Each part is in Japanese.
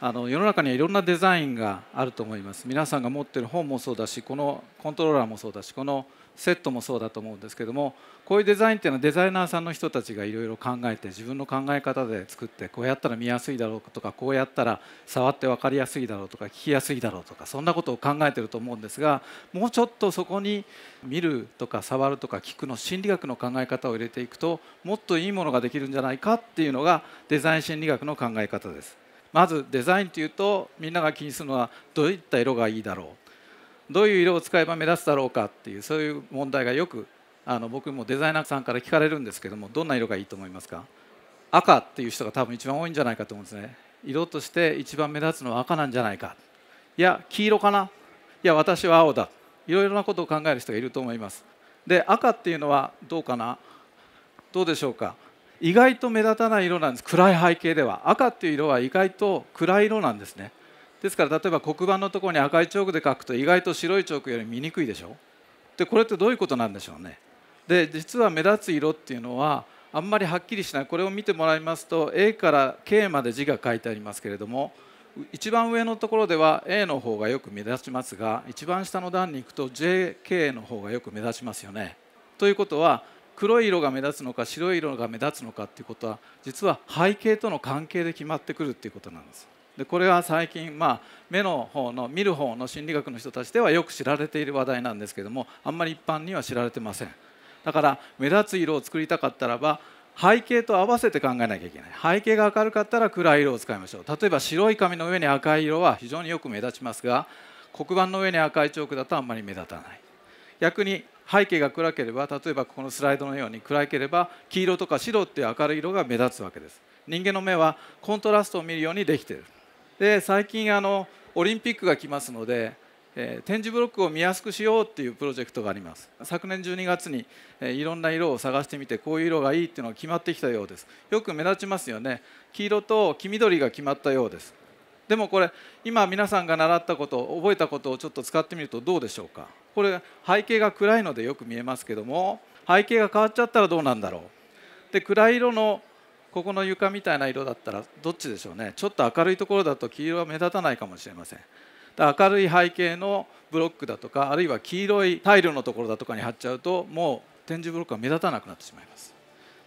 あの世の中にはいろんなデザインがあると思います皆さんが持ってる本もそうだしこのコントローラーもそうだしこのセットもそうだと思うんですけどもこういうデザインっていうのはデザイナーさんの人たちがいろいろ考えて自分の考え方で作ってこうやったら見やすいだろうとかこうやったら触って分かりやすいだろうとか聞きやすいだろうとかそんなことを考えてると思うんですがもうちょっとそこに見るとか触るとか聞くの心理学の考え方を入れていくともっといいものができるんじゃないかっていうのがデザイン心理学の考え方です。まずデザインというとみんなが気にするのはどういった色がいいだろうどういう色を使えば目立つだろうかっていうそういう問題がよくあの僕もデザイナーさんから聞かれるんですけどもどんな色がいいと思いますか赤っていう人が多分一番多いんじゃないかと思うんですね色として一番目立つのは赤なんじゃないかいや黄色かないや私は青だいろいろなことを考える人がいると思いますで赤っていうのはどうかなどうでしょうか意外と目立たない色なんです暗い背景では赤っていう色は意外と暗い色なんですねですから例えば黒板のところに赤いチョークで書くと意外と白いチョークより見にくいでしょでこれってどういうことなんでしょうねで実は目立つ色っていうのはあんまりはっきりしないこれを見てもらいますと A から K まで字が書いてありますけれども一番上のところでは A の方がよく目立ちますが一番下の段に行くと JK の方がよく目立ちますよね。ということは黒い色が目立つのか白い色が目立つのかっていうことは実は背景との関係で決まってくるっていうことなんです。でこれは最近、まあ、目の方の見る方の心理学の人たちではよく知られている話題なんですけどもあんまり一般には知られてませんだから目立つ色を作りたかったらば背景と合わせて考えなきゃいけない背景が明るかったら暗い色を使いましょう例えば白い紙の上に赤い色は非常によく目立ちますが黒板の上に赤いチョークだとあんまり目立たない逆に背景が暗ければ例えばここのスライドのように暗ければ黄色とか白っていう明るい色が目立つわけです人間の目はコントラストを見るようにできているで最近あのオリンピックが来ますので、えー、展示ブロックを見やすくしようっていうプロジェクトがあります昨年12月に、えー、いろんな色を探してみてこういう色がいいっていうのが決まってきたようですよく目立ちますよね黄色と黄緑が決まったようですでもこれ今皆さんが習ったことを覚えたことをちょっと使ってみるとどうでしょうかこれ背景が暗いのでよく見えますけども背景が変わっちゃったらどうなんだろうで暗い色のここの床みたいな色だったらどっちでしょうねちょっと明るいところだと黄色は目立たないかもしれません明るい背景のブロックだとかあるいは黄色いタイルのところだとかに貼っちゃうともう点字ブロックは目立たなくなってしまいます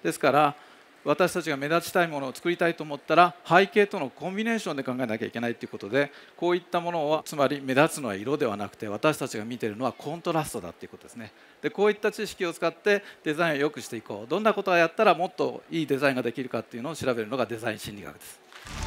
ですから私たちが目立ちたいものを作りたいと思ったら背景とのコンビネーションで考えなきゃいけないということでこういったものはつまり目立つのは色ではなくて私たちが見てるのはコントラストだっていうことですねでこういった知識を使ってデザインを良くしていこうどんなことをやったらもっといいデザインができるかっていうのを調べるのがデザイン心理学です。